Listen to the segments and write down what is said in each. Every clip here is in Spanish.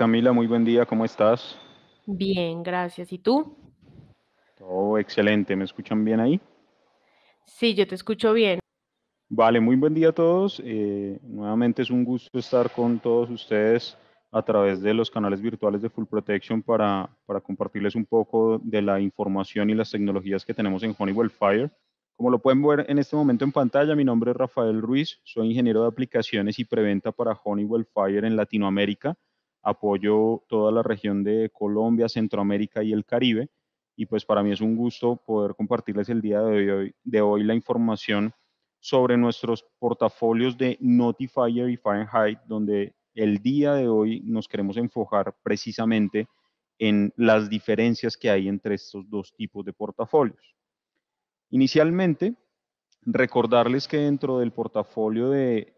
Camila, muy buen día, ¿cómo estás? Bien, gracias. ¿Y tú? Todo excelente, ¿me escuchan bien ahí? Sí, yo te escucho bien. Vale, muy buen día a todos. Eh, nuevamente es un gusto estar con todos ustedes a través de los canales virtuales de Full Protection para compartirles un poco de la información y las tecnologías que tenemos en Honeywell Fire. Como lo pueden ver en este momento en pantalla, mi nombre es Rafael Ruiz, soy ingeniero de aplicaciones y preventa para Honeywell Fire en Latinoamérica apoyo toda la región de Colombia, Centroamérica y el Caribe. Y pues para mí es un gusto poder compartirles el día de hoy, la información sobre nuestros portafolios de Notifier y Fahrenheit, donde el día de hoy nos queremos enfocar precisamente en las diferencias que hay entre estos dos tipos de portafolios. Inicialmente, recordarles que dentro del portafolio de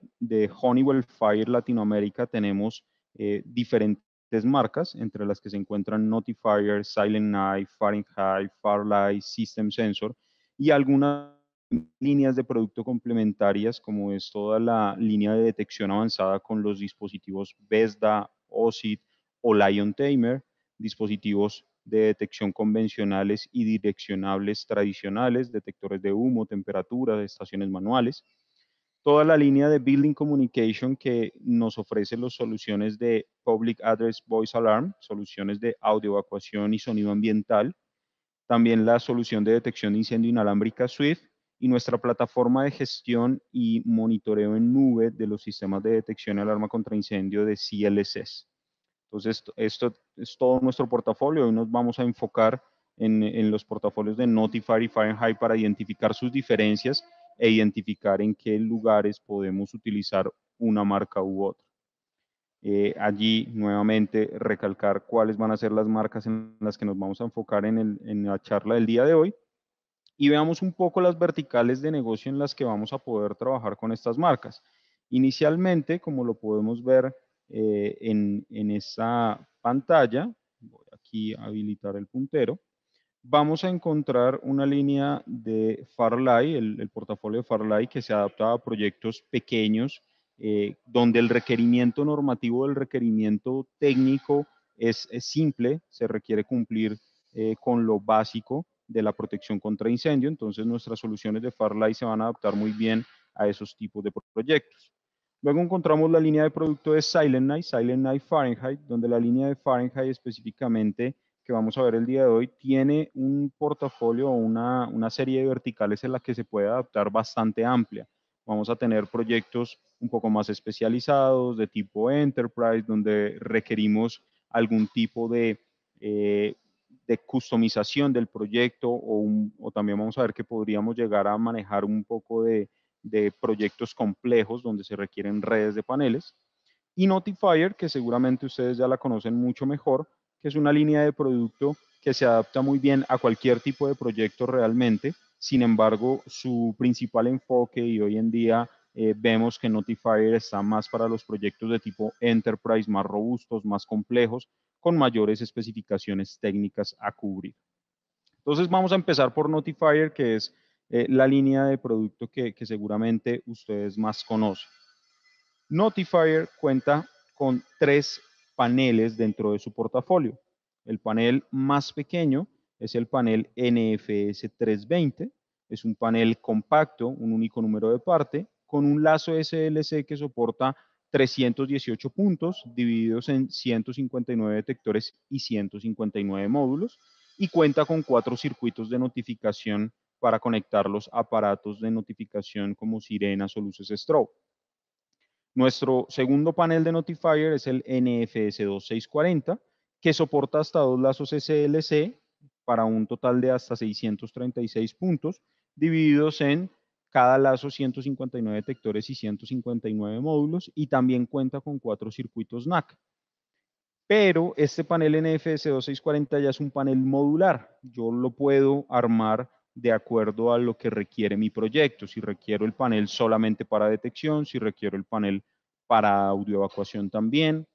Honeywell Fire Latinoamérica tenemos eh, diferentes marcas, entre las que se encuentran Notifier, Silent Night, Fahrenheit, Farlight, System Sensor y algunas líneas de producto complementarias, como es toda la línea de detección avanzada con los dispositivos Vesda, OSIT o Lion Tamer, dispositivos de detección convencionales y direccionables tradicionales, detectores de humo, temperatura, estaciones manuales toda la línea de Building Communication que nos ofrece las soluciones de Public Address Voice Alarm, soluciones de audio evacuación y sonido ambiental, también la solución de detección de incendio inalámbrica SWIFT y nuestra plataforma de gestión y monitoreo en nube de los sistemas de detección y alarma contra incendio de CLCs. Entonces, esto, es todo nuestro portafolio. Hoy nos vamos a enfocar en, los portafolios de Notify y Fahrenheit para identificar sus diferencias e identificar en qué lugares podemos utilizar una marca u otra. Eh, allí, nuevamente, recalcar cuáles van a ser las marcas en las que nos vamos a enfocar en, la charla del día de hoy y veamos un poco las verticales de negocio en las que vamos a poder trabajar con estas marcas. Inicialmente, como lo podemos ver eh, en, en pantalla, voy aquí a habilitar el puntero, vamos a encontrar una línea de Farlay, el, portafolio de Farlay, que se adapta a proyectos pequeños, eh, donde el requerimiento normativo, el requerimiento técnico es, simple, se requiere cumplir eh, con lo básico de la protección contra incendio, entonces nuestras soluciones de Farlay se van a adaptar muy bien a esos tipos de proyectos. Luego encontramos la línea de producto de Silent Night, Silent Night Fahrenheit, donde la línea de Fahrenheit específicamente que vamos a ver el día de hoy tiene un portafolio o una, serie de verticales en la que se puede adaptar bastante amplia. Vamos a tener proyectos un poco más especializados de tipo enterprise, donde requerimos algún tipo de, eh, de customización del proyecto o, también vamos a ver que podríamos llegar a manejar un poco de, de proyectos complejos donde se requieren redes de paneles. Y Notifier, que seguramente ustedes ya la conocen mucho mejor, que es una línea de producto que se adapta muy bien a cualquier tipo de proyecto realmente. Sin embargo, su principal enfoque y hoy en día eh, vemos que Notifier está más para los proyectos de tipo enterprise, más robustos, más complejos, con mayores especificaciones técnicas a cubrir. Entonces vamos a empezar por Notifier, que es eh, la línea de producto que, que seguramente ustedes más conocen. Notifier cuenta con tres paneles dentro de su portafolio. El panel más pequeño es el panel NFS 320, es un panel compacto, un único número de parte, con un lazo SLC que soporta 318 puntos divididos en 159 detectores y 159 módulos y cuenta con cuatro circuitos de notificación para conectar los aparatos de notificación como sirenas o luces strobe. Nuestro segundo panel de Notifier es el NFS 2640, que soporta hasta dos lazos SLC para un total de hasta 636 puntos, divididos en cada lazo 159 detectores y 159 módulos, y también cuenta con cuatro circuitos NAC. Pero este panel NFS 2640 ya es un panel modular. Yo lo puedo armar de acuerdo a lo que requiere mi proyecto. Si requiero el panel solamente para detección, si requiero el panel para audio evacuación también.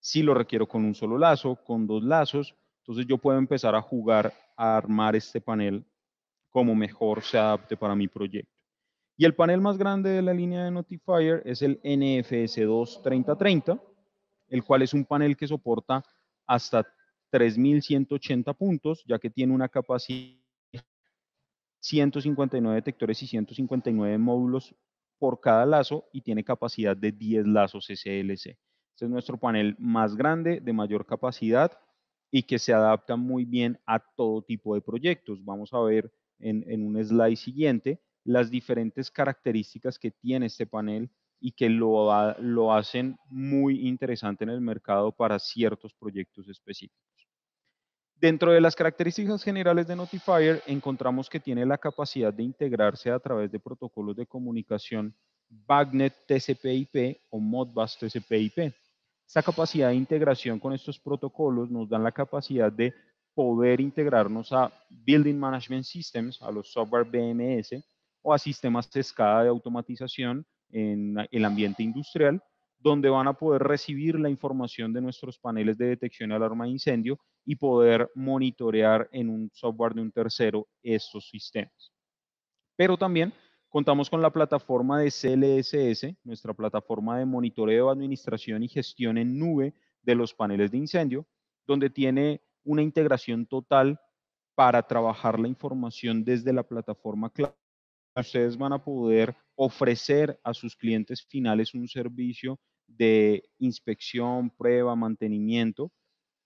Si lo requiero con un solo lazo, con dos lazos, entonces yo puedo empezar a jugar, a armar este panel como mejor se adapte para mi proyecto. Y el panel más grande de la línea de Notifier es el NFS2 3030, el cual es un panel que soporta hasta 3180 puntos, ya que tiene una capacidad 159 detectores y 159 módulos por cada lazo y tiene capacidad de 10 lazos SLC. Este es nuestro panel más grande, de mayor capacidad y que se adapta muy bien a todo tipo de proyectos. Vamos a ver en, un slide siguiente las diferentes características que tiene este panel y que lo hacen muy interesante en el mercado para ciertos proyectos específicos. Dentro de las características generales de Notifier, encontramos que tiene la capacidad de integrarse a través de protocolos de comunicación BACnet TCP/IP o Modbus TCP/IP. Esta capacidad de integración con estos protocolos nos dan la capacidad de poder integrarnos a Building Management Systems, a los software BMS o a sistemas de escala de automatización en el ambiente industrial, donde van a poder recibir la información de nuestros paneles de detección de alarma de incendio y poder monitorear en un software de un tercero estos sistemas. Pero también contamos con la plataforma de CLSS, nuestra plataforma de monitoreo, administración y gestión en nube de los paneles de incendio, donde tiene una integración total para trabajar la información desde la plataforma cloud. Ustedes van a poder ofrecer a sus clientes finales un servicio de inspección, prueba, mantenimiento,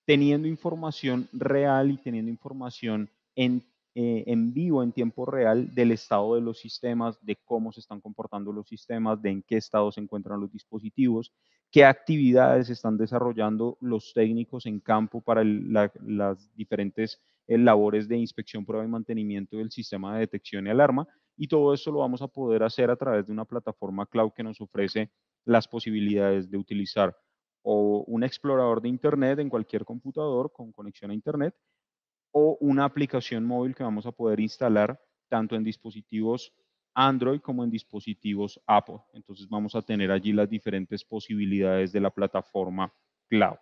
teniendo información real y teniendo información eh, en, vivo, en tiempo real, del estado de los sistemas, de cómo se están comportando los sistemas, de en qué estado se encuentran los dispositivos, qué actividades están desarrollando los técnicos en campo para las diferentes eh, labores de inspección, prueba y mantenimiento del sistema de detección y alarma. Y todo eso lo vamos a poder hacer a través de una plataforma cloud que nos ofrece las posibilidades de utilizar o un explorador de Internet en cualquier computador con conexión a Internet o una aplicación móvil que vamos a poder instalar tanto en dispositivos Android como en dispositivos Apple. Entonces vamos a tener allí las diferentes posibilidades de la plataforma cloud.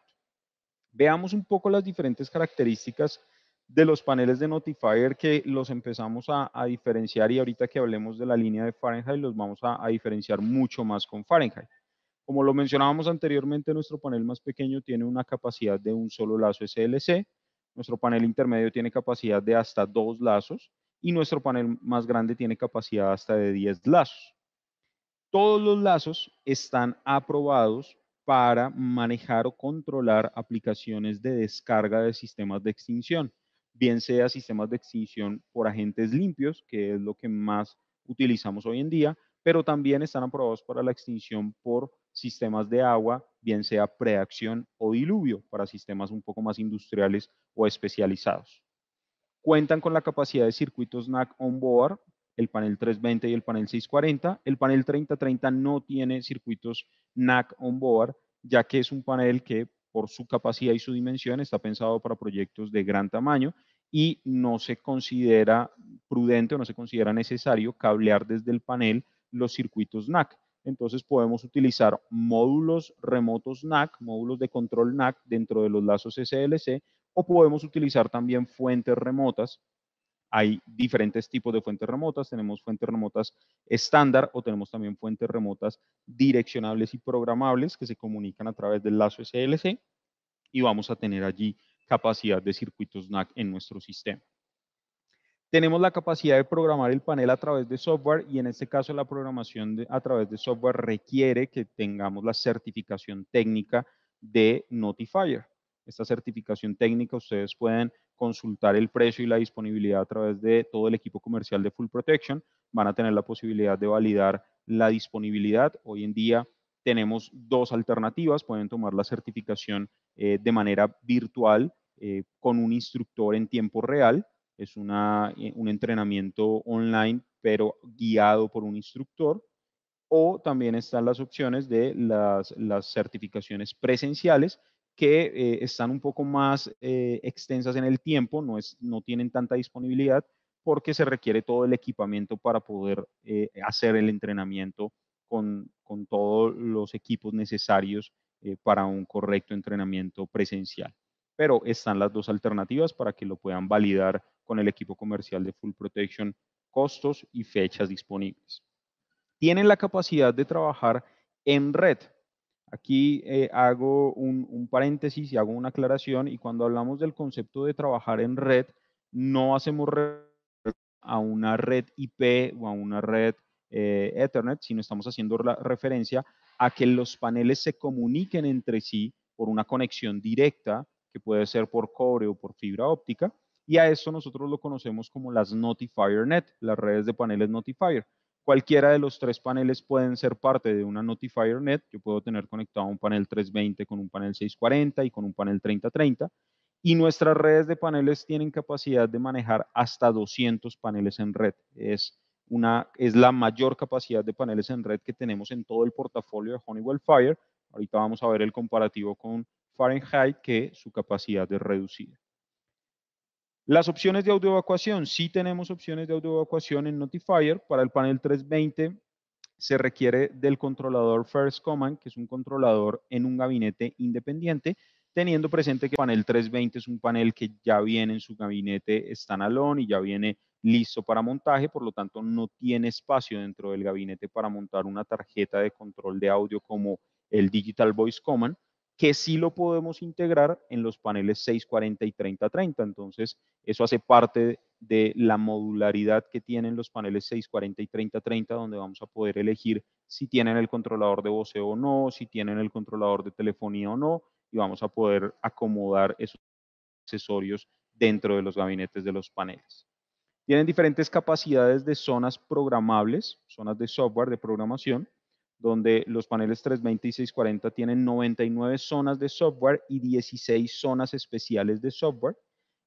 Veamos un poco las diferentes características de los paneles de Notifier que los empezamos a, diferenciar y ahorita que hablemos de la línea de Fahrenheit los vamos a diferenciar mucho más con Fahrenheit. Como lo mencionábamos anteriormente, nuestro panel más pequeño tiene una capacidad de un solo lazo SLC, nuestro panel intermedio tiene capacidad de hasta dos lazos y nuestro panel más grande tiene capacidad hasta de 10 lazos. Todos los lazos están aprobados para manejar o controlar aplicaciones de descarga de sistemas de extinción, bien sea sistemas de extinción por agentes limpios, que es lo que más utilizamos hoy en día, pero también están aprobados para la extinción por sistemas de agua, bien sea preacción o diluvio, para sistemas un poco más industriales o especializados. Cuentan con la capacidad de circuitos NAC on-board, el panel 320 y el panel 640. El panel 3030 no tiene circuitos NAC on-board, ya que es un panel que por su capacidad y su dimensión está pensado para proyectos de gran tamaño y no se considera prudente o no se considera necesario cablear desde el panel los circuitos NAC entonces podemos utilizar módulos remotos NAC, módulos de control NAC dentro de los lazos SLC, o podemos utilizar también fuentes remotas. Hay diferentes tipos de fuentes remotas, tenemos fuentes remotas estándar o tenemos también fuentes remotas direccionables y programables que se comunican a través del lazo SLC y vamos a tener allí capacidad de circuitos NAC en nuestro sistema. Tenemos la capacidad de programar el panel a través de software y en este caso la programación a través de software requiere que tengamos la certificación técnica de Notifier. Esta certificación técnica ustedes pueden consultar el precio y la disponibilidad a través de todo el equipo comercial de Full Protection. Van a tener la posibilidad de validar la disponibilidad. Hoy en día tenemos dos alternativas. Pueden tomar la certificación eh, de manera virtual eh, con un instructor en tiempo real es eh, un entrenamiento online, pero guiado por un instructor. O también están las opciones de las, certificaciones presenciales, que eh, están un poco más eh, extensas en el tiempo, no, es, no tienen tanta disponibilidad porque se requiere todo el equipamiento para poder hacer el entrenamiento con, todos los equipos necesarios para un correcto entrenamiento presencial pero están las dos alternativas para que lo puedan validar con el equipo comercial de Full Protection, costos y fechas disponibles. Tienen la capacidad de trabajar en red. Aquí eh, hago un, paréntesis y hago una aclaración y cuando hablamos del concepto de trabajar en red, no hacemos referencia a una red IP o a una red eh, Ethernet, sino estamos haciendo referencia a que los paneles se comuniquen entre sí por una conexión directa que puede ser por cobre o por fibra óptica. Y a eso nosotros lo conocemos como las Notifier Net, las redes de paneles Notifier. Cualquiera de los tres paneles pueden ser parte de una Notifier Net. Yo puedo tener conectado un panel 320 con un panel 640 y con un panel 3030. Y nuestras redes de paneles tienen capacidad de manejar hasta 200 paneles en red. Es, una, es la mayor capacidad de paneles en red que tenemos en todo el portafolio de Honeywell Fire. Ahorita vamos a ver el comparativo con Fahrenheit que su capacidad es reducida. Las opciones de evacuación, Sí tenemos opciones de evacuación en Notifier. Para el panel 320 se requiere del controlador First Command, que es un controlador en un gabinete independiente, teniendo presente que el panel 320 es un panel que ya viene en su gabinete standalone y ya viene listo para montaje, por lo tanto no tiene espacio dentro del gabinete para montar una tarjeta de control de audio como el Digital Voice Command, que sí lo podemos integrar en los paneles 640 y 3030. Entonces, eso hace parte de la modularidad que tienen los paneles 640 y 3030, donde vamos a poder elegir si tienen el controlador de voceo o no, si tienen el controlador de telefonía o no, y vamos a poder acomodar esos accesorios dentro de los gabinetes de los paneles. Tienen diferentes capacidades de zonas programables, zonas de software de programación, donde los paneles 320 y 640 tienen 99 zonas de software y 16 zonas especiales de software.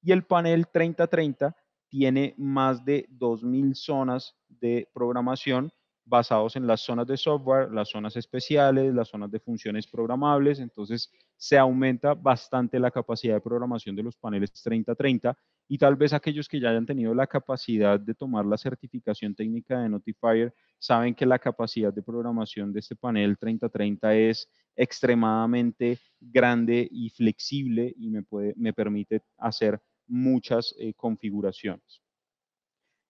Y el panel 3030 tiene más de 2.000 zonas de programación basados en las zonas de software, las zonas especiales, las zonas de funciones programables. Entonces, se aumenta bastante la capacidad de programación de los paneles 3030 y tal vez aquellos que ya hayan tenido la capacidad de tomar la certificación técnica de Notifier saben que la capacidad de programación de este panel 3030 es extremadamente grande y flexible y me, permite hacer muchas eh, configuraciones.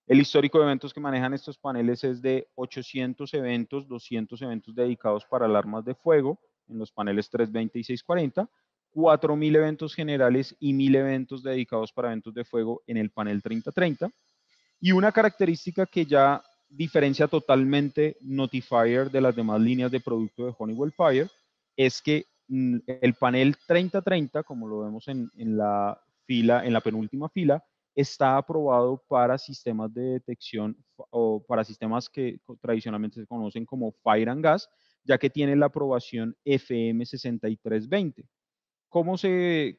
El histórico de eventos que manejan estos paneles es de 800 eventos, 200 eventos dedicados para alarmas de fuego en los paneles 320 y 640, 4.000 eventos generales y 1.000 eventos dedicados para eventos de fuego en el panel 3030. Y una característica que ya diferencia totalmente Notifier de las demás líneas de producto de Honeywell Fire es que mm, el panel 3030, como lo vemos en, en la fila, en la penúltima fila, está aprobado para sistemas de detección o para sistemas que tradicionalmente se conocen como Fire and Gas, ya que tiene la aprobación FM 6320. ¿Cómo, se,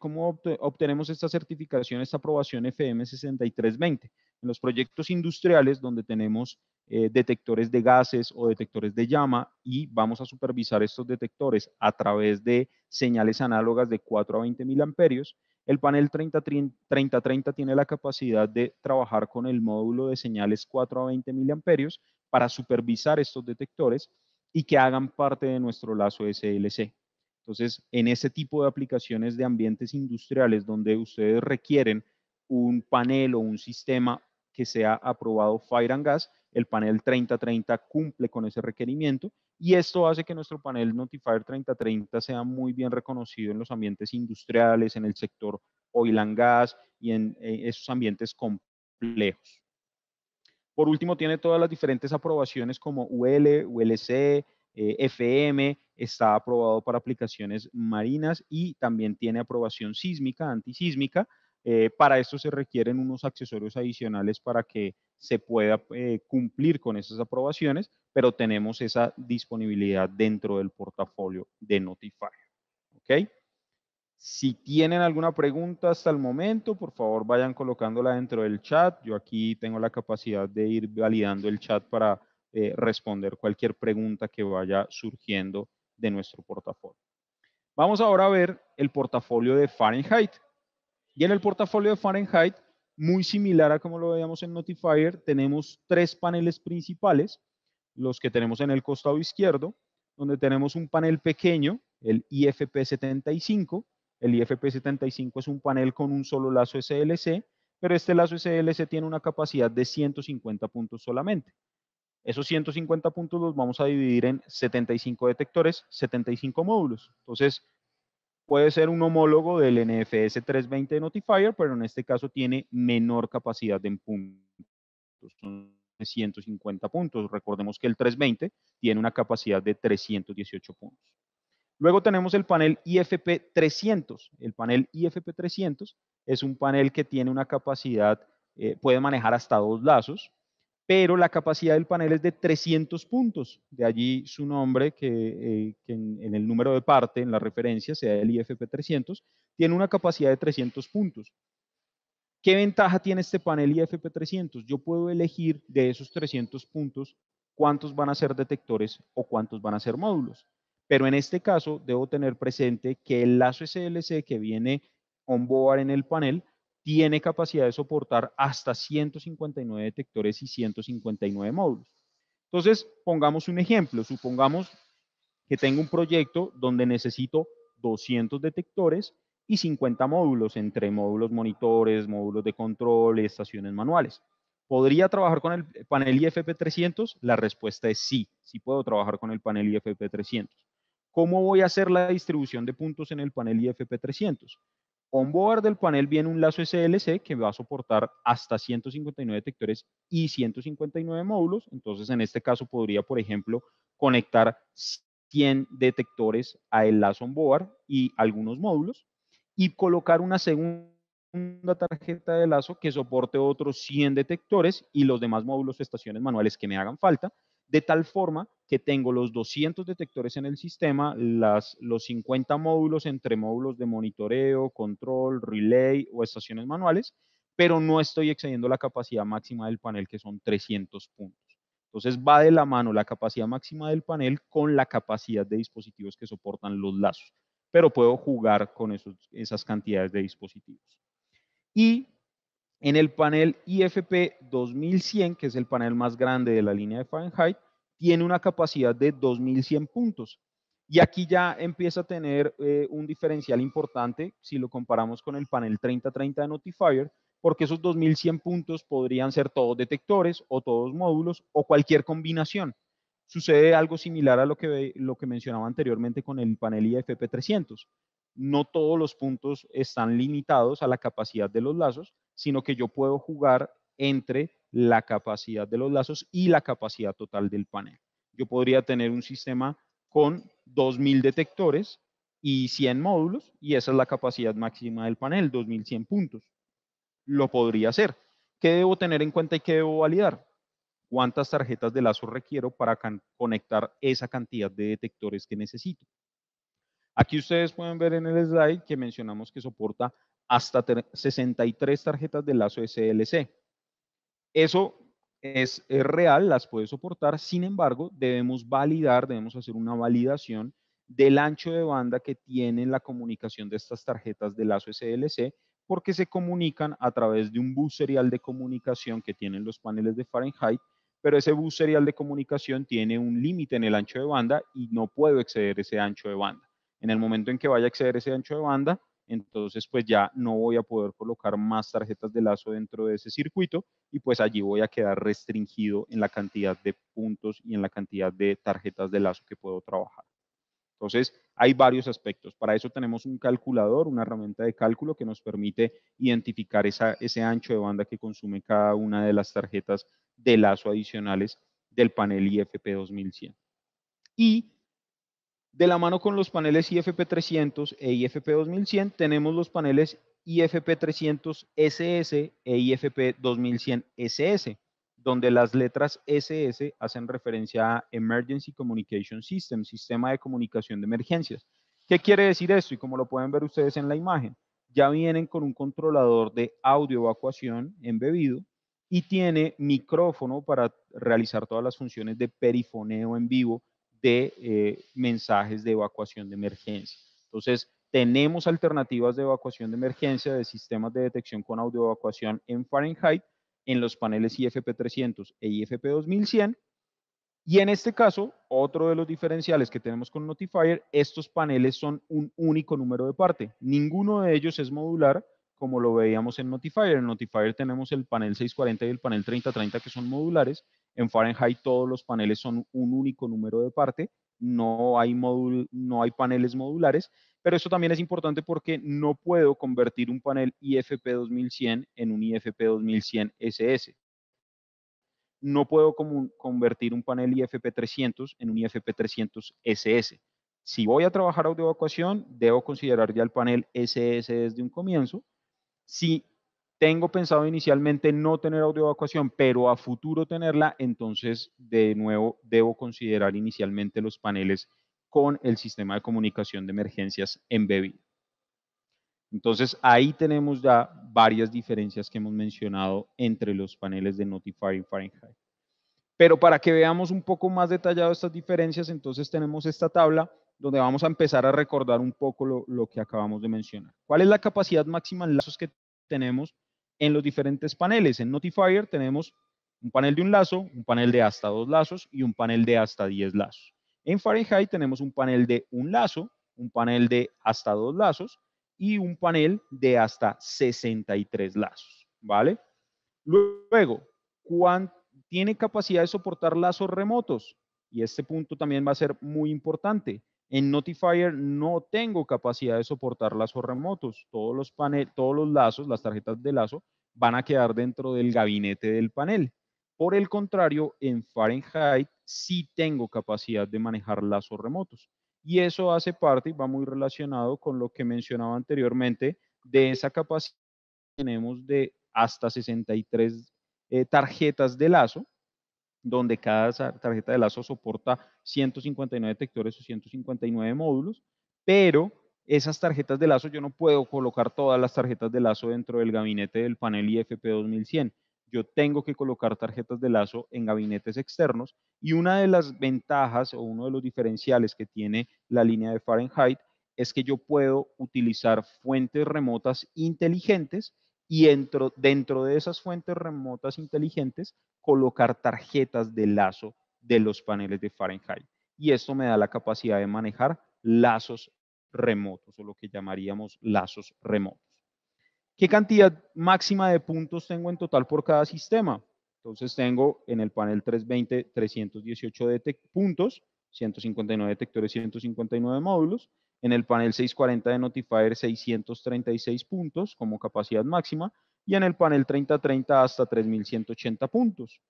obtenemos esta certificación, esta aprobación FM 6320? En los proyectos industriales donde tenemos eh, detectores de gases o detectores de llama y vamos a supervisar estos detectores a través de señales análogas de 4 a 20 mil amperios. El panel 3030 tiene la capacidad de trabajar con el módulo de señales 4 a 20 mil amperios para supervisar estos detectores y que hagan parte de nuestro lazo SLC. Entonces, en ese tipo de aplicaciones de ambientes industriales donde ustedes requieren un panel o un sistema que sea aprobado Fire and Gas, el panel 3030 cumple con ese requerimiento y esto hace que nuestro panel Notifier 3030 sea muy bien reconocido en los ambientes industriales, en el sector oil and gas y en eh, esos ambientes complejos. Por último, tiene todas las diferentes aprobaciones como UL, ULC, eh, FM, está aprobado para aplicaciones marinas y también tiene aprobación sísmica, antisísmica. Eh, para esto se requieren unos accesorios adicionales para que se pueda eh, cumplir con esas aprobaciones, pero tenemos esa disponibilidad dentro del portafolio de Notify. ¿Ok? Si tienen alguna pregunta hasta el momento, por favor vayan colocándola dentro del chat. Yo aquí tengo la capacidad de ir validando el chat para eh, responder cualquier pregunta que vaya surgiendo de nuestro portafolio. Vamos ahora a ver el portafolio de Fahrenheit. Y en el portafolio de Fahrenheit, muy similar a como lo veíamos en Notifier, tenemos tres paneles principales, los que tenemos en el costado izquierdo, donde tenemos un panel pequeño, el IFP75. El IFP75 es un panel con un solo lazo SLC, pero este lazo SLC tiene una capacidad de 150 puntos solamente. Esos 150 puntos los vamos a dividir en 75 detectores, 75 módulos. Entonces, puede ser un homólogo del NFS 320 Notifier, pero en este caso tiene menor capacidad de puntos. Son 150 puntos. Recordemos que el 320 tiene una capacidad de 318 puntos. Luego tenemos el panel IFP 300. El panel IFP 300 es un panel que tiene una capacidad, eh, puede manejar hasta dos lazos, pero la capacidad del panel es de 300 puntos, de allí su nombre, que, eh, en, el número de parte, en la referencia, sea el IFP 300, tiene una capacidad de 300 puntos. ¿Qué ventaja tiene este panel IFP 300? Yo puedo elegir de esos 300 puntos cuántos van a ser detectores o cuántos van a ser módulos. Pero en este caso, debo tener presente que el lazo SLC que viene on board en el panel tiene capacidad de soportar hasta 159 detectores y 159 módulos. Entonces, pongamos un ejemplo. Supongamos que tengo un proyecto donde necesito 200 detectores y 50 módulos, entre módulos monitores, módulos de control, estaciones manuales. ¿Podría trabajar con el panel IFP300? La respuesta es sí, sí puedo trabajar con el panel IFP300. ¿Cómo voy a hacer la distribución de puntos en el panel IFP300? Onboard del panel viene un lazo SLC que va a soportar hasta 159 detectores y 159 módulos. Entonces, en este caso podría, por ejemplo, conectar 100 detectores a el lazo onboard y algunos módulos y colocar una segunda tarjeta de lazo que soporte otros 100 detectores y los demás módulos o estaciones manuales que me hagan falta de tal forma que tengo los 200 detectores en el sistema, las, los 50 módulos entre módulos de monitoreo, control, relay o estaciones manuales, pero no estoy excediendo la capacidad máxima del panel, que son 300 puntos. Entonces va de la mano la capacidad máxima del panel con la capacidad de dispositivos que soportan los lazos, pero puedo jugar con esas cantidades de dispositivos. Y en el panel IFP 2100, que es el panel más grande de la línea de Fahrenheit, tiene una capacidad de 2100 puntos. Y aquí ya empieza a tener eh, un diferencial importante si lo comparamos con el panel 3030 de Notifier, porque esos 2100 puntos podrían ser todos detectores o todos módulos o cualquier combinación. Sucede algo similar a lo que, lo que mencionaba anteriormente con el panel IFP 300 no todos los puntos están limitados a la capacidad de los lazos, sino que yo puedo jugar entre la capacidad de los lazos y la capacidad total del panel. Yo podría tener un sistema con 2.000 detectores y 100 módulos, y esa es la capacidad máxima del panel, 2.100 puntos. Lo podría hacer. ¿Qué debo tener en cuenta y qué debo validar? ¿Cuántas tarjetas de lazo requiero para conectar esa cantidad de detectores que necesito? Aquí ustedes pueden ver en el slide que mencionamos que soporta hasta 63 tarjetas de lazo SLC. Eso es, real, las puede soportar, sin embargo, debemos validar, debemos hacer una validación del ancho de banda que tiene la comunicación de estas tarjetas de lazo SLC, porque se comunican a través de un bus serial de comunicación que tienen los paneles de Fahrenheit, pero ese bus serial de comunicación tiene un límite en el ancho de banda y no puedo exceder ese ancho de banda. En el momento en que vaya a exceder ese ancho de banda, entonces pues ya no voy a poder colocar más tarjetas de lazo dentro de ese circuito y pues allí voy a quedar restringido en la cantidad de puntos y en la cantidad de tarjetas de lazo que puedo trabajar. Entonces, hay varios aspectos. Para eso tenemos un calculador, una herramienta de cálculo que nos permite identificar ese ancho de banda que consume cada una de las tarjetas de lazo adicionales del panel IFP 2100. Y de la mano con los paneles IFP300 e IFP2100 tenemos los paneles IFP300SS e IFP2100SS, donde las letras SS hacen referencia a Emergency Communication System, Sistema de Comunicación de Emergencias. ¿Qué quiere decir esto? Y como lo pueden ver ustedes en la imagen, ya vienen con un controlador de audio evacuación embebido y tiene micrófono para realizar todas las funciones de perifoneo en vivo de eh, mensajes de evacuación de emergencia. Entonces, tenemos alternativas de evacuación de emergencia de sistemas de detección con audio evacuación en Fahrenheit en los paneles IFP300 e IFP2100. Y en este caso, otro de los diferenciales que tenemos con Notifier, estos paneles son un único número de parte. Ninguno de ellos es modular, como lo veíamos en Notifier. En Notifier tenemos el panel 640 y el panel 3030, que son modulares, en Fahrenheit todos los paneles son un único número de parte, no hay, no hay paneles modulares, pero eso también es importante porque no puedo convertir un panel IFP 2100 en un IFP 2100 SS. No puedo convertir un panel IFP 300 en un IFP 300 SS. Si voy a trabajar audio evacuación, debo considerar ya el panel SS desde un comienzo. Si tengo pensado inicialmente no tener audio evacuación, pero a futuro tenerla, entonces de nuevo debo considerar inicialmente los paneles con el sistema de comunicación de emergencias en embebido. Entonces ahí tenemos ya varias diferencias que hemos mencionado entre los paneles de Notify y Fahrenheit. Pero para que veamos un poco más detallado estas diferencias, entonces tenemos esta tabla donde vamos a empezar a recordar un poco lo, lo que acabamos de mencionar. ¿Cuál es la capacidad máxima en lazos que tenemos? en los diferentes paneles. En Notifier tenemos un panel de un lazo, un panel de hasta dos lazos y un panel de hasta 10 lazos. En Fahrenheit tenemos un panel de un lazo, un panel de hasta dos lazos y un panel de hasta 63 lazos, ¿vale? Luego, ¿cuánto tiene capacidad de soportar lazos remotos? Y este punto también va a ser muy importante. En Notifier no tengo capacidad de soportar lazos remotos. Todos los, panel, todos los lazos, las tarjetas de lazo, van a quedar dentro del gabinete del panel. Por el contrario, en Fahrenheit sí tengo capacidad de manejar lazos remotos. Y eso hace parte y va muy relacionado con lo que mencionaba anteriormente de esa capacidad tenemos de hasta 63 eh, tarjetas de lazo donde cada tarjeta de lazo soporta 159 detectores o 159 módulos, pero esas tarjetas de lazo yo no puedo colocar todas las tarjetas de lazo dentro del gabinete del panel IFP 2100. Yo tengo que colocar tarjetas de lazo en gabinetes externos y una de las ventajas o uno de los diferenciales que tiene la línea de Fahrenheit es que yo puedo utilizar fuentes remotas inteligentes y dentro, de esas fuentes remotas inteligentes colocar tarjetas de lazo de los paneles de Fahrenheit. Y esto me da la capacidad de manejar lazos remotos o lo que llamaríamos lazos remotos. ¿Qué cantidad máxima de puntos tengo en total por cada sistema? Entonces tengo en el panel 320 318 puntos, 159 detectores, 159 módulos, en el panel 640 de Notifier 636 puntos como capacidad máxima y en el panel 3030 hasta 3180 puntos.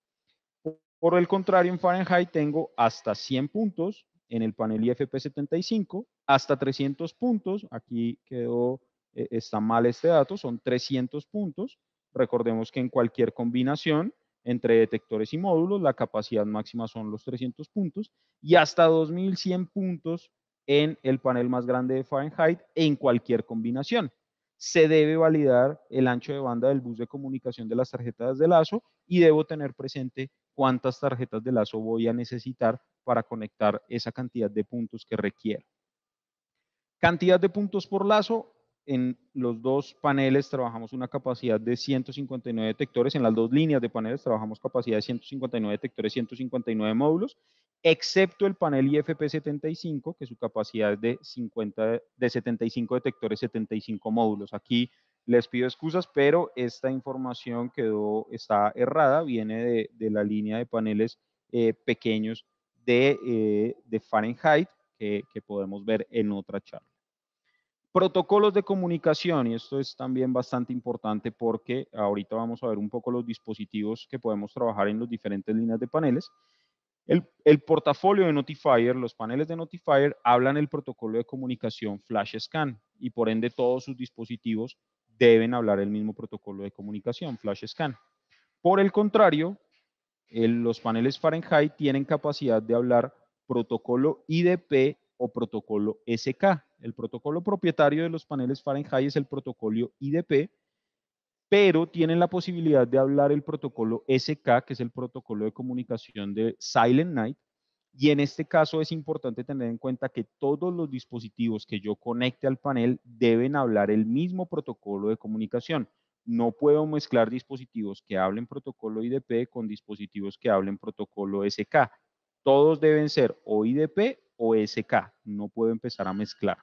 Por el contrario, en Fahrenheit tengo hasta 100 puntos en el panel IFP75, hasta 300 puntos, aquí quedó, eh, está mal este dato, son 300 puntos. Recordemos que en cualquier combinación entre detectores y módulos, la capacidad máxima son los 300 puntos y hasta 2100 puntos en el panel más grande de Fahrenheit en cualquier combinación. Se debe validar el ancho de banda del bus de comunicación de las tarjetas de lazo y debo tener presente cuántas tarjetas de lazo voy a necesitar para conectar esa cantidad de puntos que requiero. Cantidad de puntos por lazo, en los dos paneles trabajamos una capacidad de 159 detectores, en las dos líneas de paneles trabajamos capacidad de 159 detectores, 159 módulos, excepto el panel IFP75, que su capacidad es de, 50, de 75 detectores, 75 módulos. Aquí les pido excusas, pero esta información quedó, está errada, viene de, la línea de paneles eh, pequeños de, eh, Fahrenheit, que podemos ver en otra charla. Protocolos de comunicación, y esto es también bastante importante porque ahorita vamos a ver un poco los dispositivos que podemos trabajar en las diferentes líneas de paneles. El, portafolio de Notifier, los paneles de Notifier, hablan el protocolo de comunicación Flash Scan y por ende todos sus dispositivos deben hablar el mismo protocolo de comunicación Flash Scan. Por el contrario, los paneles Fahrenheit tienen capacidad de hablar protocolo IDP o protocolo SK el protocolo propietario de los paneles Fahrenheit es el protocolo IDP, pero tienen la posibilidad de hablar el protocolo SK, que es el protocolo de comunicación de Silent Night. Y en este caso es importante tener en cuenta que todos los dispositivos que yo conecte al panel deben hablar el mismo protocolo de comunicación. No puedo mezclar dispositivos que hablen protocolo IDP con dispositivos que hablen protocolo SK. Todos deben ser o IDP o SK. No puedo empezar a mezclar.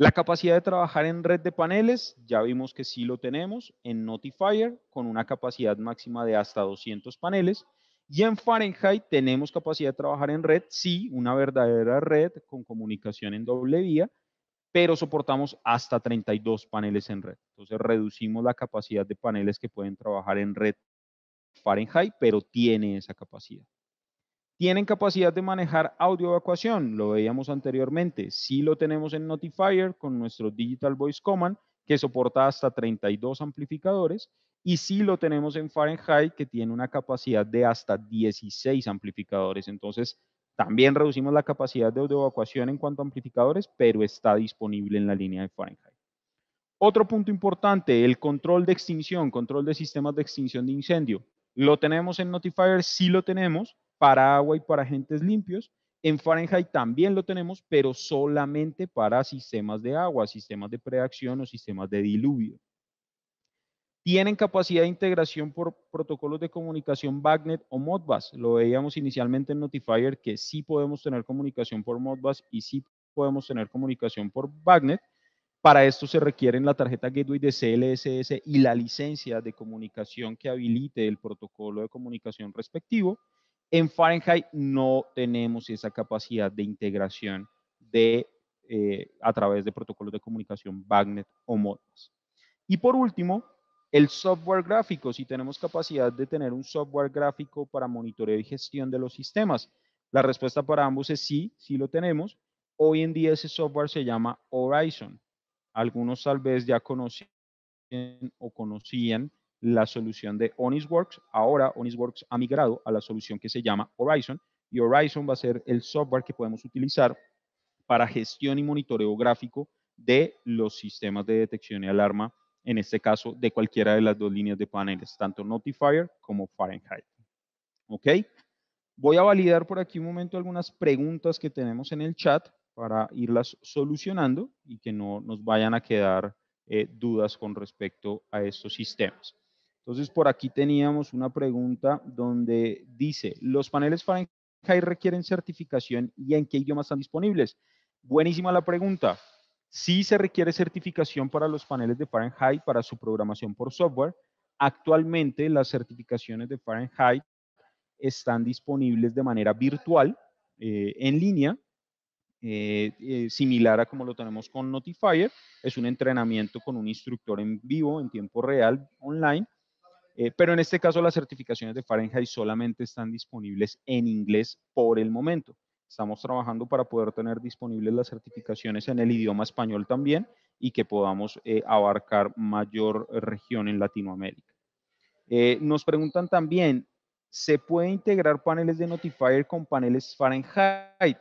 La capacidad de trabajar en red de paneles, ya vimos que sí lo tenemos en Notifier con una capacidad máxima de hasta 200 paneles. Y en Fahrenheit tenemos capacidad de trabajar en red, sí, una verdadera red con comunicación en doble vía, pero soportamos hasta 32 paneles en red. Entonces reducimos la capacidad de paneles que pueden trabajar en red Fahrenheit, pero tiene esa capacidad. Tienen capacidad de manejar audio evacuación, lo veíamos anteriormente. Sí lo tenemos en Notifier con nuestro Digital Voice Command, que soporta hasta 32 amplificadores. Y sí lo tenemos en Fahrenheit, que tiene una capacidad de hasta 16 amplificadores. Entonces, también reducimos la capacidad de audio evacuación en cuanto a amplificadores, pero está disponible en la línea de Fahrenheit. Otro punto importante, el control de extinción, control de sistemas de extinción de incendio. Lo tenemos en Notifier, sí lo tenemos, para agua y para agentes limpios. En Fahrenheit también lo tenemos, pero solamente para sistemas de agua, sistemas de preacción o sistemas de diluvio. Tienen capacidad de integración por protocolos de comunicación BACnet o Modbus. Lo veíamos inicialmente en Notifier que sí podemos tener comunicación por Modbus y sí podemos tener comunicación por BACnet. Para esto se requieren la tarjeta Gateway de CLSS y la licencia de comunicación que habilite el protocolo de comunicación respectivo. En Fahrenheit no tenemos esa capacidad de integración de, eh, a través de protocolos de comunicación Bagnet o MODMAS. Y por último, el software gráfico. Si tenemos capacidad de tener un software gráfico para monitoreo y gestión de los sistemas, la respuesta para ambos es sí, sí lo tenemos. Hoy en día ese software se llama Horizon. Algunos tal vez ya conocen o conocían la solución de Onisworks. Ahora Onisworks ha migrado a la solución que se llama Horizon y Horizon va a ser el software que podemos utilizar para gestión y monitoreo gráfico de los sistemas de detección y alarma, en este caso de cualquiera de las dos líneas de paneles, tanto Notifier como Fahrenheit. ¿Ok? Voy a validar por aquí un momento algunas preguntas que tenemos en el chat para irlas solucionando y que no nos vayan a quedar eh, dudas con respecto a estos sistemas. Entonces, por aquí teníamos una pregunta donde dice, ¿los paneles Fahrenheit requieren certificación y en qué idiomas están disponibles? Buenísima la pregunta. Sí se requiere certificación para los paneles de Fahrenheit para su programación por software. Actualmente las certificaciones de Fahrenheit están disponibles de manera virtual, eh, en línea, eh, eh, similar a como lo tenemos con Notifier. Es un entrenamiento con un instructor en vivo, en tiempo real, online, eh, pero en este caso las certificaciones de Fahrenheit solamente están disponibles en inglés por el momento. Estamos trabajando para poder tener disponibles las certificaciones en el idioma español también y que podamos eh, abarcar mayor región en Latinoamérica. Eh, nos preguntan también, ¿se puede integrar paneles de Notifier con paneles Fahrenheit?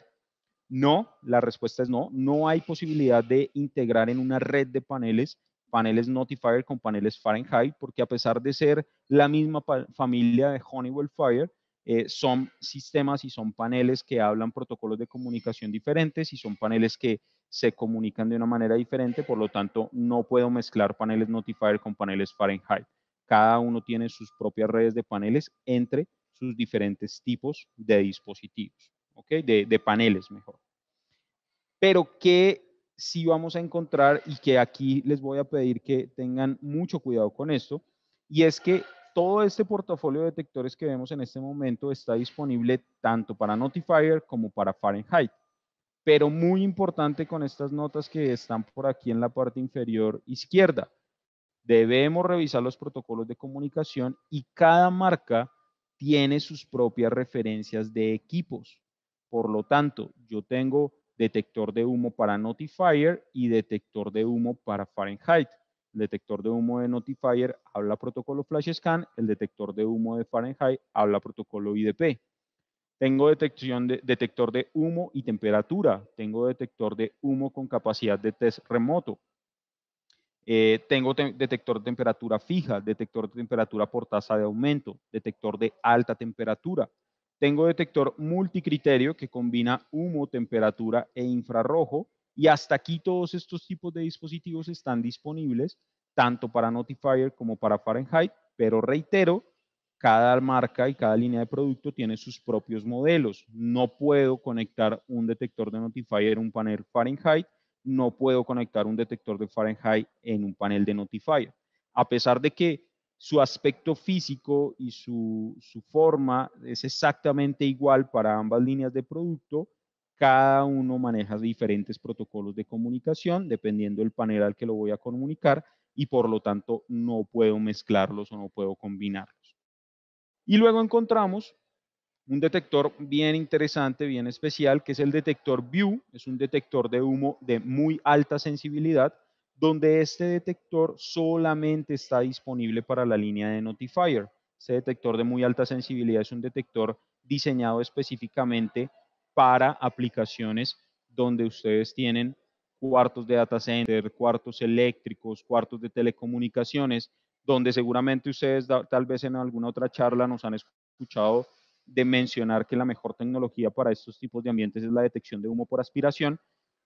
No, la respuesta es no. No hay posibilidad de integrar en una red de paneles paneles Notifier con paneles Fahrenheit, porque a pesar de ser la misma familia de Honeywell Fire, eh, son sistemas y son paneles que hablan protocolos de comunicación diferentes y son paneles que se comunican de una manera diferente, por lo tanto no puedo mezclar paneles Notifier con paneles Fahrenheit. Cada uno tiene sus propias redes de paneles entre sus diferentes tipos de dispositivos, okay De, de paneles mejor. Pero ¿qué sí vamos a encontrar y que aquí les voy a pedir que tengan mucho cuidado con esto, y es que todo este portafolio de detectores que vemos en este momento está disponible tanto para Notifier como para Fahrenheit. Pero muy importante con estas notas que están por aquí en la parte inferior izquierda. Debemos revisar los protocolos de comunicación y cada marca tiene sus propias referencias de equipos. Por lo tanto, yo tengo detector de humo para Notifier y detector de humo para Fahrenheit. detector de humo de Notifier habla protocolo Flash Scan. el detector de humo de Fahrenheit habla protocolo IDP. Tengo detección de, detector de humo y temperatura. Tengo detector de humo con capacidad de test remoto. Eh, tengo detector de temperatura fija, detector de temperatura por tasa de aumento, detector de alta temperatura, tengo detector multicriterio que combina humo, temperatura e infrarrojo y hasta aquí todos estos tipos de dispositivos están disponibles tanto para Notifier como para Fahrenheit, pero reitero, cada marca y cada línea de producto tiene sus propios modelos. No puedo conectar un detector de Notifier en un panel Fahrenheit, no puedo conectar un detector de Fahrenheit en un panel de Notifier. A pesar de que su aspecto físico y su, forma es exactamente igual para ambas líneas de producto. Cada uno maneja diferentes protocolos de comunicación dependiendo del panel al que lo voy a comunicar y por lo tanto no puedo mezclarlos o no puedo combinarlos. Y luego encontramos un detector bien interesante, bien especial, que es el detector View. Es un detector de humo de muy alta sensibilidad donde este detector solamente está disponible para la línea de Notifier. Este detector de muy alta sensibilidad es un detector diseñado específicamente para aplicaciones donde ustedes tienen cuartos de data center, cuartos eléctricos, cuartos de telecomunicaciones, donde seguramente ustedes tal vez en alguna otra charla nos han escuchado de mencionar que la mejor tecnología para estos tipos de ambientes es la detección de humo por aspiración,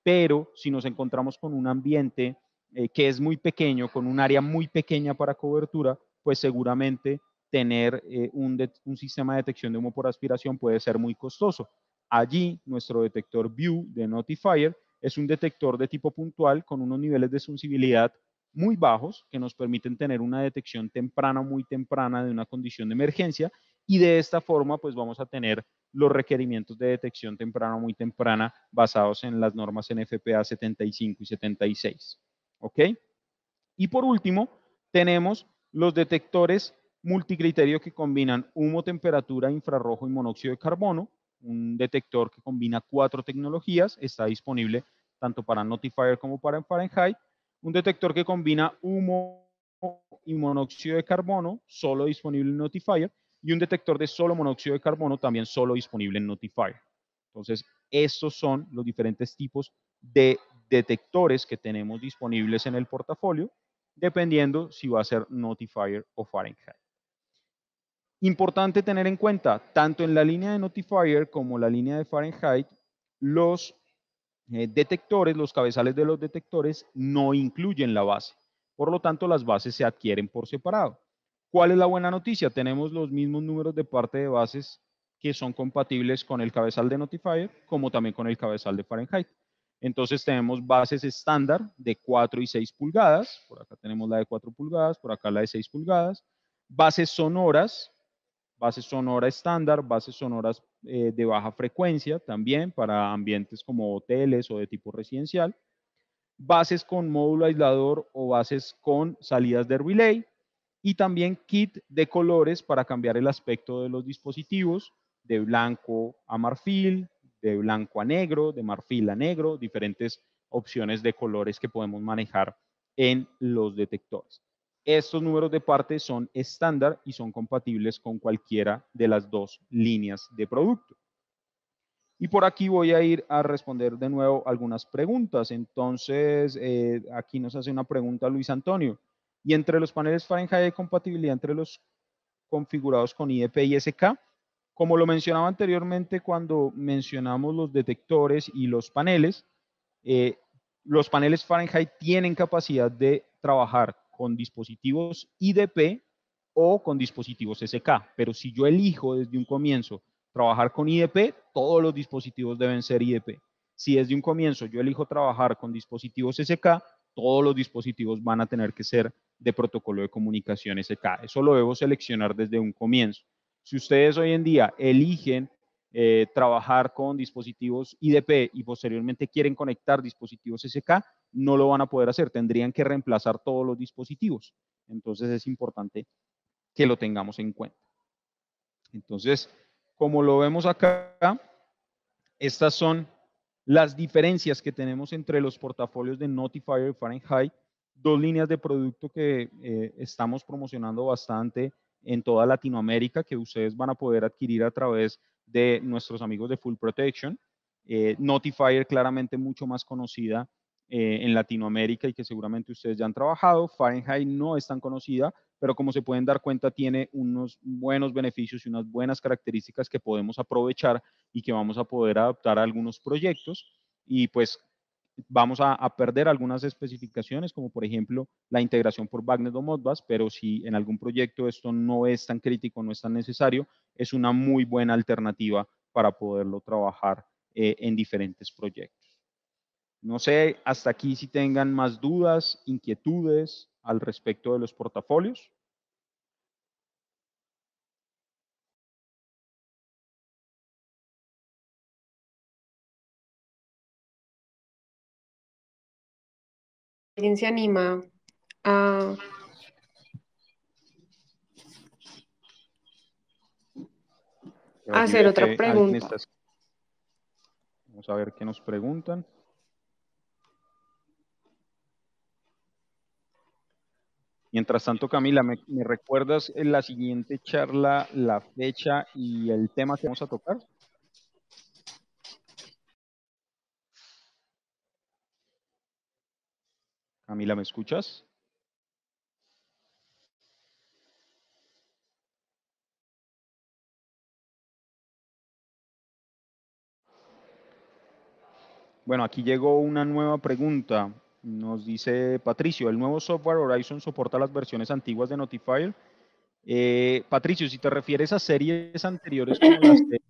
pero si nos encontramos con un ambiente eh, que es muy pequeño, con un área muy pequeña para cobertura, pues seguramente tener eh, un, sistema de detección de humo por aspiración puede ser muy costoso. Allí, nuestro detector View de Notifier es un detector de tipo puntual con unos niveles de sensibilidad muy bajos que nos permiten tener una detección temprana, muy temprana de una condición de emergencia y de esta forma pues vamos a tener los requerimientos de detección temprana, muy temprana basados en las normas NFPA 75 y 76. ¿Ok? Y por último, tenemos los detectores multicriterio que combinan humo, temperatura, infrarrojo y monóxido de carbono. Un detector que combina cuatro tecnologías, está disponible tanto para Notifier como para Fahrenheit. Un detector que combina humo y monóxido de carbono, solo disponible en Notifier. Y un detector de solo monóxido de carbono, también solo disponible en Notifier. Entonces, estos son los diferentes tipos de detectores que tenemos disponibles en el portafolio, dependiendo si va a ser notifier o Fahrenheit. Importante tener en cuenta, tanto en la línea de notifier como la línea de Fahrenheit, los eh, detectores, los cabezales de los detectores no incluyen la base. Por lo tanto, las bases se adquieren por separado. ¿Cuál es la buena noticia? Tenemos los mismos números de parte de bases que son compatibles con el cabezal de notifier como también con el cabezal de Fahrenheit. Entonces tenemos bases estándar de 4 y 6 pulgadas, por acá tenemos la de 4 pulgadas, por acá la de 6 pulgadas, bases sonoras, bases sonora estándar, bases sonoras eh, de baja frecuencia también para ambientes como hoteles o de tipo residencial, bases con módulo aislador o bases con salidas de relay y también kit de colores para cambiar el aspecto de los dispositivos de blanco a marfil, de blanco a negro, de marfil a negro, diferentes opciones de colores que podemos manejar en los detectores. Estos números de parte son estándar y son compatibles con cualquiera de las dos líneas de producto. Y por aquí voy a ir a responder de nuevo algunas preguntas. Entonces, eh, aquí nos hace una pregunta Luis Antonio. Y entre los paneles Fahrenheit compatibilidad entre los configurados con IDP y SK. Como lo mencionaba anteriormente cuando mencionamos los detectores y los paneles, eh, los paneles Fahrenheit tienen capacidad de trabajar con dispositivos IDP o con dispositivos SK, pero si yo elijo desde un comienzo trabajar con IDP, todos los dispositivos deben ser IDP. Si desde un comienzo yo elijo trabajar con dispositivos SK, todos los dispositivos van a tener que ser de protocolo de comunicación SK. Eso lo debo seleccionar desde un comienzo. Si ustedes hoy en día eligen eh, trabajar con dispositivos IDP y posteriormente quieren conectar dispositivos SK, no lo van a poder hacer, tendrían que reemplazar todos los dispositivos. Entonces es importante que lo tengamos en cuenta. Entonces, como lo vemos acá, estas son las diferencias que tenemos entre los portafolios de Notifier y Fahrenheit, dos líneas de producto que eh, estamos promocionando bastante en toda Latinoamérica que ustedes van a poder adquirir a través de nuestros amigos de Full Protection. Eh, Notifier claramente mucho más conocida eh, en Latinoamérica y que seguramente ustedes ya han trabajado. Fahrenheit no es tan conocida, pero como se pueden dar cuenta tiene unos buenos beneficios y unas buenas características que podemos aprovechar y que vamos a poder adaptar a algunos proyectos. Y pues vamos a, perder algunas especificaciones, como por ejemplo la integración por Wagner o Modbus, pero si en algún proyecto esto no es tan crítico, no es tan necesario, es una muy buena alternativa para poderlo trabajar eh, en diferentes proyectos. No sé hasta aquí si tengan más dudas, inquietudes al respecto de los portafolios. alguien se anima a... hacer otra pregunta. Vamos a ver qué nos preguntan. Mientras tanto, Camila, ¿me, ¿me, recuerdas en la siguiente charla, la fecha y el tema que vamos a tocar? Camila, ¿me escuchas? Bueno, aquí llegó una nueva pregunta. Nos dice Patricio, ¿el nuevo software Horizon soporta las versiones antiguas de Notifier? Eh, Patricio, si te refieres a series anteriores como las de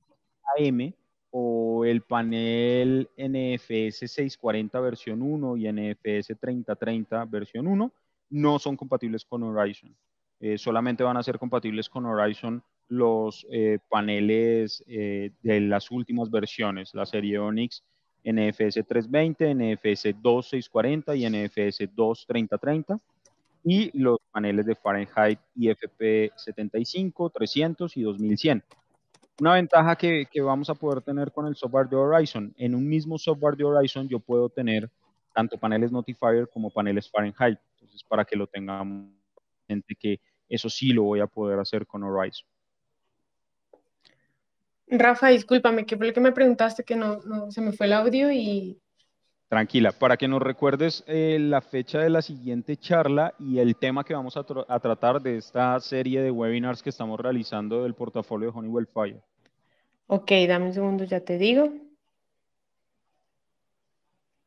AM, o el panel NFS 640 versión 1 y NFS 3030 versión 1 no son compatibles con Horizon. Eh, solamente van a ser compatibles con Horizon los eh, paneles eh, de las últimas versiones, la serie Onyx NFS 320, NFS 2640 y NFS 23030 y los paneles de Fahrenheit IFP 75, 300 y 2100. Una ventaja que, vamos a poder tener con el software de Horizon, en un mismo software de Horizon yo puedo tener tanto paneles Notifier como paneles Fahrenheit. Entonces, para que lo tengamos presente, que eso sí lo voy a poder hacer con Horizon. Rafa, discúlpame, que fue que me preguntaste que no, se me fue el audio y. Tranquila, para que nos recuerdes eh, la fecha de la siguiente charla y el tema que vamos a tratar de esta serie de webinars que estamos realizando del portafolio de Honeywell Fire. Ok, dame un segundo, ya te digo.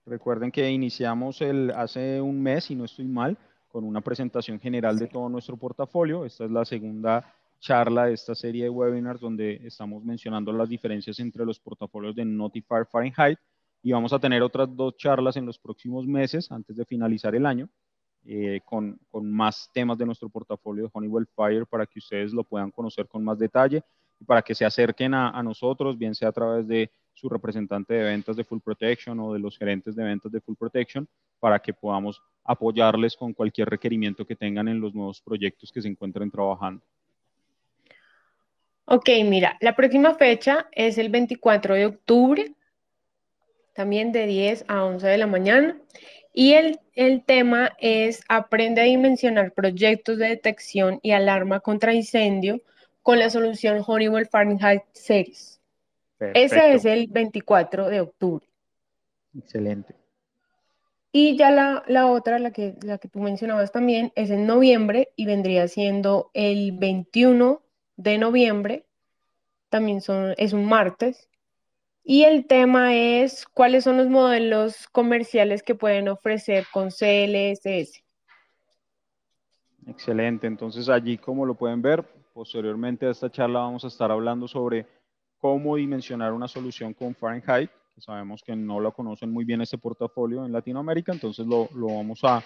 Recuerden que iniciamos el, hace un mes, si no estoy mal, con una presentación general de todo nuestro portafolio. Esta es la segunda charla de esta serie de webinars donde estamos mencionando las diferencias entre los portafolios de Notify Fahrenheit y vamos a tener otras dos charlas en los próximos meses antes de finalizar el año eh, con, con más temas de nuestro portafolio de Honeywell Fire para que ustedes lo puedan conocer con más detalle para que se acerquen a, nosotros, bien sea a través de su representante de ventas de Full Protection o de los gerentes de ventas de Full Protection para que podamos apoyarles con cualquier requerimiento que tengan en los nuevos proyectos que se encuentren trabajando. Ok, mira, la próxima fecha es el 24 de octubre, también de 10 a 11 de la mañana, y el, el tema es aprende a dimensionar proyectos de detección y alarma contra incendio con la solución Honeywell Fahrenheit Series. Ese es el 24 de octubre. Excelente. Y ya la, otra, la que, la que tú mencionabas también, es en noviembre y vendría siendo el 21 de noviembre. También son, es un martes. Y el tema es cuáles son los modelos comerciales que pueden ofrecer con CLSS. Excelente. Entonces allí, como lo pueden ver, Posteriormente a esta charla vamos a estar hablando sobre cómo dimensionar una solución con Fahrenheit, que sabemos que no lo conocen muy bien ese portafolio en Latinoamérica, entonces lo, vamos a,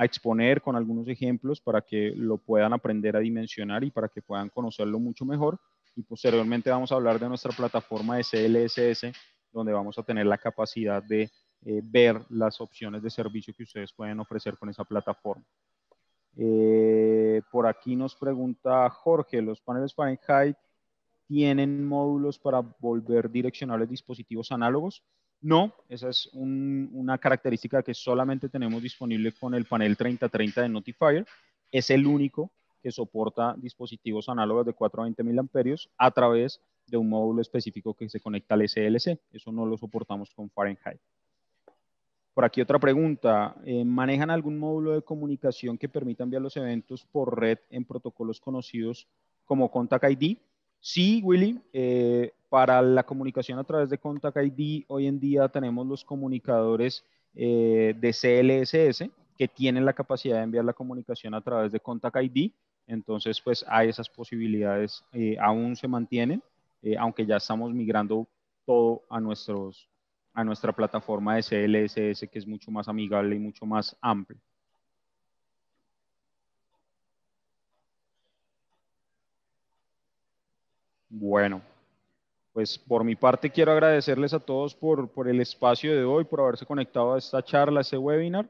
exponer con algunos ejemplos para que lo puedan aprender a dimensionar y para que puedan conocerlo mucho mejor. Y posteriormente vamos a hablar de nuestra plataforma de donde vamos a tener la capacidad de eh, ver las opciones de servicio que ustedes pueden ofrecer con esa plataforma. Eh, por aquí nos pregunta Jorge, ¿los paneles Fahrenheit tienen módulos para volver direccionales dispositivos análogos? No, esa es una característica que solamente tenemos disponible con el panel 3030 de Notifier. Es el único que soporta dispositivos análogos de 4 a 20 mil amperios a través de un módulo específico que se conecta al SLC. Eso no lo soportamos con Fahrenheit. Por aquí otra pregunta. Eh, ¿Manejan algún módulo de comunicación que permita enviar los eventos por red en protocolos conocidos como Contact ID? Sí, Willy. Eh, para la comunicación a través de Contact ID, hoy en día tenemos los comunicadores eh, de CLSS que tienen la capacidad de enviar la comunicación a través de Contact ID. Entonces, pues hay esas posibilidades, aún se mantienen, aunque ya estamos migrando todo a nuestros a nuestra plataforma de CLSS que es mucho más amigable y mucho más amplia. Bueno, pues por mi parte quiero agradecerles a todos por, por el espacio de hoy, por haberse conectado a esta charla, a este webinar.